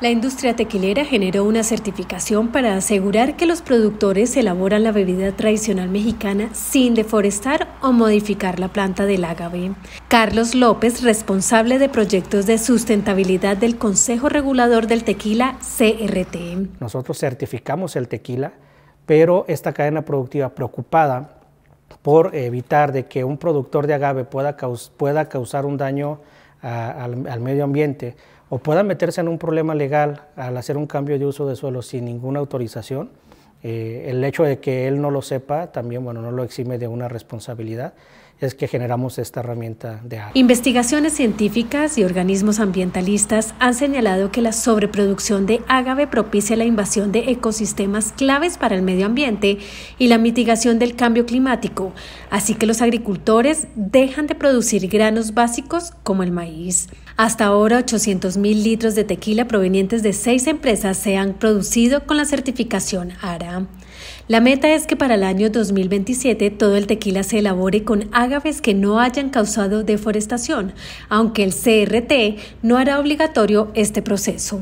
La industria tequilera generó una certificación para asegurar que los productores elaboran la bebida tradicional mexicana sin deforestar o modificar la planta del agave. Carlos López, responsable de proyectos de sustentabilidad del Consejo Regulador del Tequila, CRT. Nosotros certificamos el tequila, pero esta cadena productiva preocupada por evitar de que un productor de agave pueda, pueda causar un daño al, al, medio ambiente o puedan meterse en un problema legal al hacer un cambio de uso de suelo sin ninguna autorización, eh, el hecho de que él no lo sepa también, bueno, no lo exime de una responsabilidad es que generamos esta herramienta de Investigaciones científicas y organismos ambientalistas han señalado que la sobreproducción de agave propicia la invasión de ecosistemas claves para el medio ambiente y la mitigación del cambio climático, así que los agricultores dejan de producir granos básicos como el maíz. Hasta ahora, 800 mil litros de tequila provenientes de seis empresas se han producido con la certificación ARA. La meta es que para el año 2027 todo el tequila se elabore con ágaves que no hayan causado deforestación, aunque el CRT no hará obligatorio este proceso.